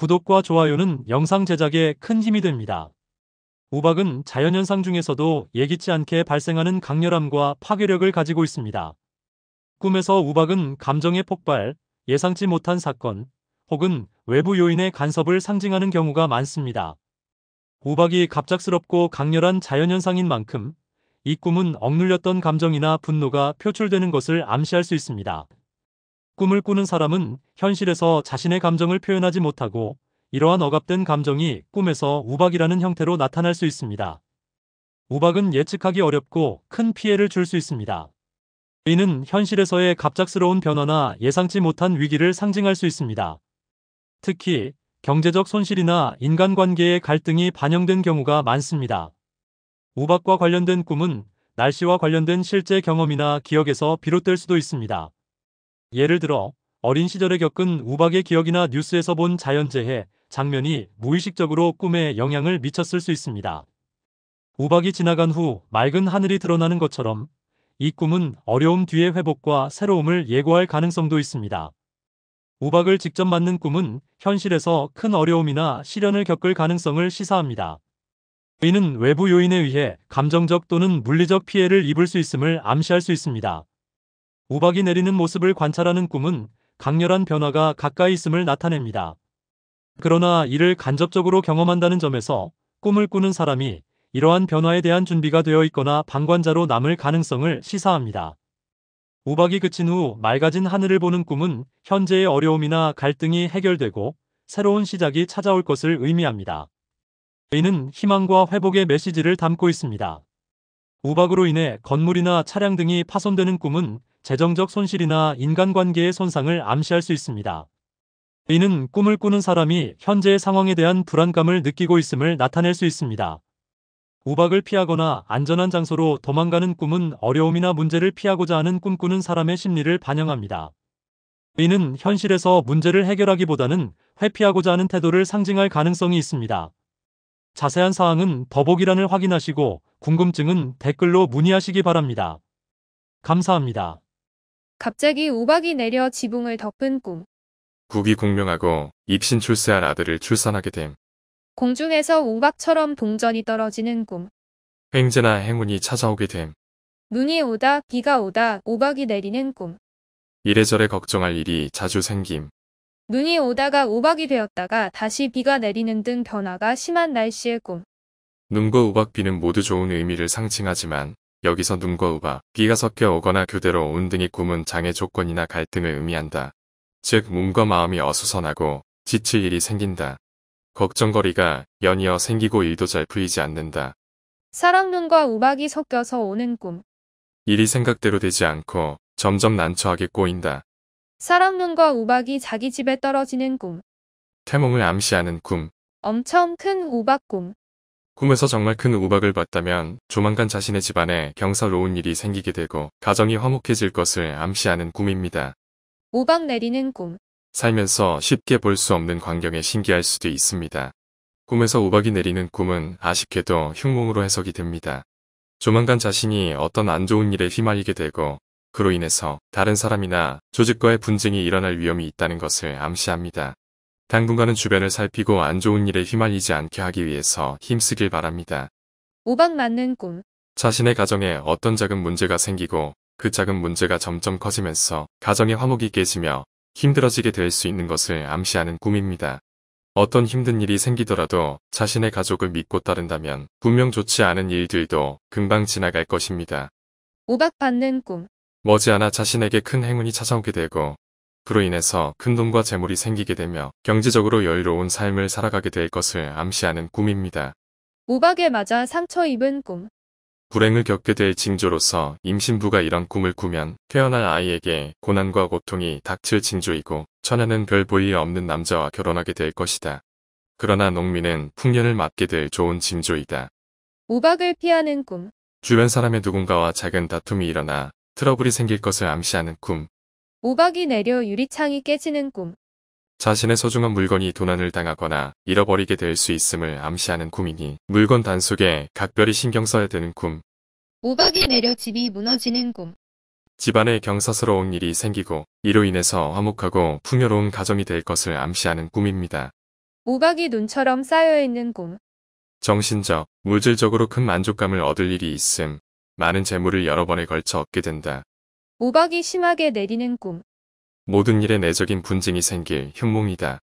구독과 좋아요는 영상 제작에 큰 힘이 됩니다. 우박은 자연현상 중에서도 예기치 않게 발생하는 강렬함과 파괴력을 가지고 있습니다. 꿈에서 우박은 감정의 폭발, 예상치 못한 사건, 혹은 외부 요인의 간섭을 상징하는 경우가 많습니다. 우박이 갑작스럽고 강렬한 자연현상인 만큼 이 꿈은 억눌렸던 감정이나 분노가 표출되는 것을 암시할 수 있습니다. 꿈을 꾸는 사람은 현실에서 자신의 감정을 표현하지 못하고 이러한 억압된 감정이 꿈에서 우박이라는 형태로 나타날 수 있습니다. 우박은 예측하기 어렵고 큰 피해를 줄 수 있습니다. 이는 현실에서의 갑작스러운 변화나 예상치 못한 위기를 상징할 수 있습니다. 특히 경제적 손실이나 인간관계의 갈등이 반영된 경우가 많습니다. 우박과 관련된 꿈은 날씨와 관련된 실제 경험이나 기억에서 비롯될 수도 있습니다. 예를 들어 어린 시절에 겪은 우박의 기억이나 뉴스에서 본 자연재해, 장면이 무의식적으로 꿈에 영향을 미쳤을 수 있습니다. 우박이 지나간 후 맑은 하늘이 드러나는 것처럼 이 꿈은 어려움 뒤의 회복과 새로움을 예고할 가능성도 있습니다. 우박을 직접 맞는 꿈은 현실에서 큰 어려움이나 시련을 겪을 가능성을 시사합니다. 이는 외부 요인에 의해 감정적 또는 물리적 피해를 입을 수 있음을 암시할 수 있습니다. 우박이 내리는 모습을 관찰하는 꿈은 강렬한 변화가 가까이 있음을 나타냅니다. 그러나 이를 간접적으로 경험한다는 점에서 꿈을 꾸는 사람이 이러한 변화에 대한 준비가 되어 있거나 방관자로 남을 가능성을 시사합니다. 우박이 그친 후 맑아진 하늘을 보는 꿈은 현재의 어려움이나 갈등이 해결되고 새로운 시작이 찾아올 것을 의미합니다. 이는 희망과 회복의 메시지를 담고 있습니다. 우박으로 인해 건물이나 차량 등이 파손되는 꿈은 재정적 손실이나 인간관계의 손상을 암시할 수 있습니다. 이는 꿈을 꾸는 사람이 현재의 상황에 대한 불안감을 느끼고 있음을 나타낼 수 있습니다. 우박을 피하거나 안전한 장소로 도망가는 꿈은 어려움이나 문제를 피하고자 하는 꿈꾸는 사람의 심리를 반영합니다. 이는 현실에서 문제를 해결하기보다는 회피하고자 하는 태도를 상징할 가능성이 있습니다. 자세한 사항은 더보기란을 확인하시고 궁금증은 댓글로 문의하시기 바랍니다. 감사합니다. 갑자기 우박이 내려 지붕을 덮은 꿈. 국이 공명하고 입신 출세한 아들을 출산하게 됨. 공중에서 우박처럼 동전이 떨어지는 꿈. 횡재나 행운이 찾아오게 됨. 눈이 오다 비가 오다 우박이 내리는 꿈. 이래저래 걱정할 일이 자주 생김. 눈이 오다가 우박이 되었다가 다시 비가 내리는 등 변화가 심한 날씨의 꿈. 눈과 우박 비는 모두 좋은 의미를 상징하지만 여기서 눈과 우바, 비가 섞여 오거나 교대로 온 등이 꿈은 장애 조건이나 갈등을 의미한다. 즉 몸과 마음이 어수선하고 지칠 일이 생긴다. 걱정거리가 연이어 생기고 일도 잘 풀리지 않는다. 사랑눈과 우박이 섞여서 오는 꿈. 일이 생각대로 되지 않고 점점 난처하게 꼬인다. 사랑눈과 우박이 자기 집에 떨어지는 꿈. 태몽을 암시하는 꿈. 엄청 큰 우박꿈. 꿈에서 정말 큰 우박을 봤다면 조만간 자신의 집안에 경사로운 일이 생기게 되고 가정이 화목해질 것을 암시하는 꿈입니다. 우박 내리는 꿈 살면서 쉽게 볼 수 없는 광경에 신기할 수도 있습니다. 꿈에서 우박이 내리는 꿈은 아쉽게도 흉몽으로 해석이 됩니다. 조만간 자신이 어떤 안 좋은 일에 휘말리게 되고 그로 인해서 다른 사람이나 조직과의 분쟁이 일어날 위험이 있다는 것을 암시합니다. 당분간은 주변을 살피고 안 좋은 일에 휘말리지 않게 하기 위해서 힘쓰길 바랍니다. 오박 맞는 꿈. 자신의 가정에 어떤 작은 문제가 생기고 그 작은 문제가 점점 커지면서 가정의 화목이 깨지며 힘들어지게 될 수 있는 것을 암시하는 꿈입니다. 어떤 힘든 일이 생기더라도 자신의 가족을 믿고 따른다면 분명 좋지 않은 일들도 금방 지나갈 것입니다. 오박 받는 꿈. 머지않아 자신에게 큰 행운이 찾아오게 되고 그로 인해서 큰돈과 재물이 생기게 되며 경제적으로 여유로운 삶을 살아가게 될 것을 암시하는 꿈입니다. 우박에 맞아 상처 입은 꿈. 불행을 겪게 될 징조로서 임신부가 이런 꿈을 꾸면 태어날 아이에게 고난과 고통이 닥칠 징조이고 천하는 별 보이 없는 남자와 결혼하게 될 것이다. 그러나 농민은 풍년을 맞게 될 좋은 징조이다. 우박을 피하는 꿈. 주변 사람의 누군가와 작은 다툼이 일어나 트러블이 생길 것을 암시하는 꿈. 오박이 내려 유리창이 깨지는 꿈. 자신의 소중한 물건이 도난을 당하거나 잃어버리게 될 수 있음을 암시하는 꿈이니 물건 단속에 각별히 신경 써야 되는 꿈. 오박이 내려 집이 무너지는 꿈. 집안에 경사스러운 일이 생기고 이로 인해서 화목하고 풍요로운 가정이 될 것을 암시하는 꿈입니다. 오박이 눈처럼 쌓여있는 꿈. 정신적, 물질적으로 큰 만족감을 얻을 일이 있음. 많은 재물을 여러 번에 걸쳐 얻게 된다. 우박이 심하게 내리는 꿈. 모든 일에 내적인 분쟁이 생길 흉몽이다.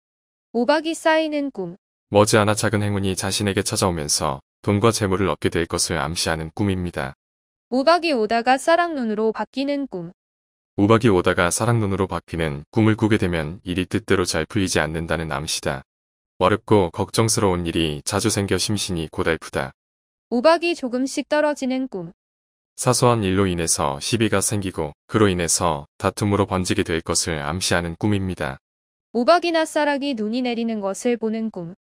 우박이 쌓이는 꿈. 머지않아 작은 행운이 자신에게 찾아오면서 돈과 재물을 얻게 될 것을 암시하는 꿈입니다. 우박이 오다가 사랑눈으로 바뀌는 꿈. 우박이 오다가 사랑눈으로 바뀌는 꿈을 꾸게 되면 일이 뜻대로 잘 풀리지 않는다는 암시다. 어렵고 걱정스러운 일이 자주 생겨 심신이 고달프다. 우박이 조금씩 떨어지는 꿈. 사소한 일로 인해서 시비가 생기고 그로 인해서 다툼으로 번지게 될 것을 암시하는 꿈입니다. 우박이나 쌀락이 눈이 내리는 것을 보는 꿈.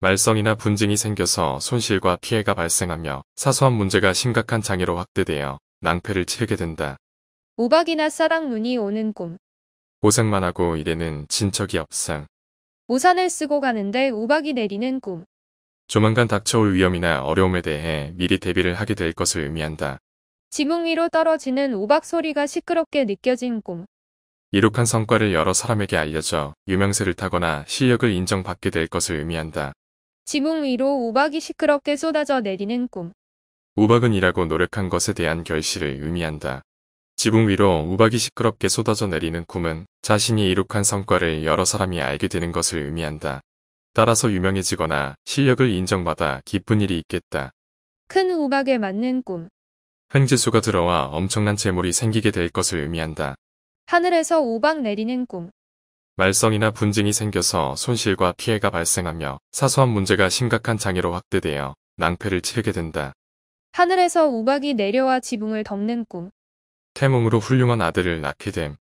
말썽이나 분쟁이 생겨서 손실과 피해가 발생하며 사소한 문제가 심각한 장애로 확대되어 낭패를 치르게 된다. 우박이나 쌀락 눈이 오는 꿈. 고생만 하고 일에는 진척이 없상. 우산을 쓰고 가는데 우박이 내리는 꿈. 조만간 닥쳐올 위험이나 어려움에 대해 미리 대비를 하게 될 것을 의미한다. 지붕 위로 떨어지는 우박 소리가 시끄럽게 느껴진 꿈. 이룩한 성과를 여러 사람에게 알려져 유명세를 타거나 실력을 인정받게 될 것을 의미한다. 지붕 위로 우박이 시끄럽게 쏟아져 내리는 꿈. 우박은 일하고 노력한 것에 대한 결실을 의미한다. 지붕 위로 우박이 시끄럽게 쏟아져 내리는 꿈은 자신이 이룩한 성과를 여러 사람이 알게 되는 것을 의미한다. 따라서 유명해지거나 실력을 인정받아 기쁜 일이 있겠다. 큰 우박에 맞는 꿈. 횡지수가 들어와 엄청난 재물이 생기게 될 것을 의미한다. 하늘에서 우박 내리는 꿈. 말썽이나 분쟁이 생겨서 손실과 피해가 발생하며 사소한 문제가 심각한 장애로 확대되어 낭패를 치르게 된다. 하늘에서 우박이 내려와 지붕을 덮는 꿈. 태몽으로 훌륭한 아들을 낳게 됨.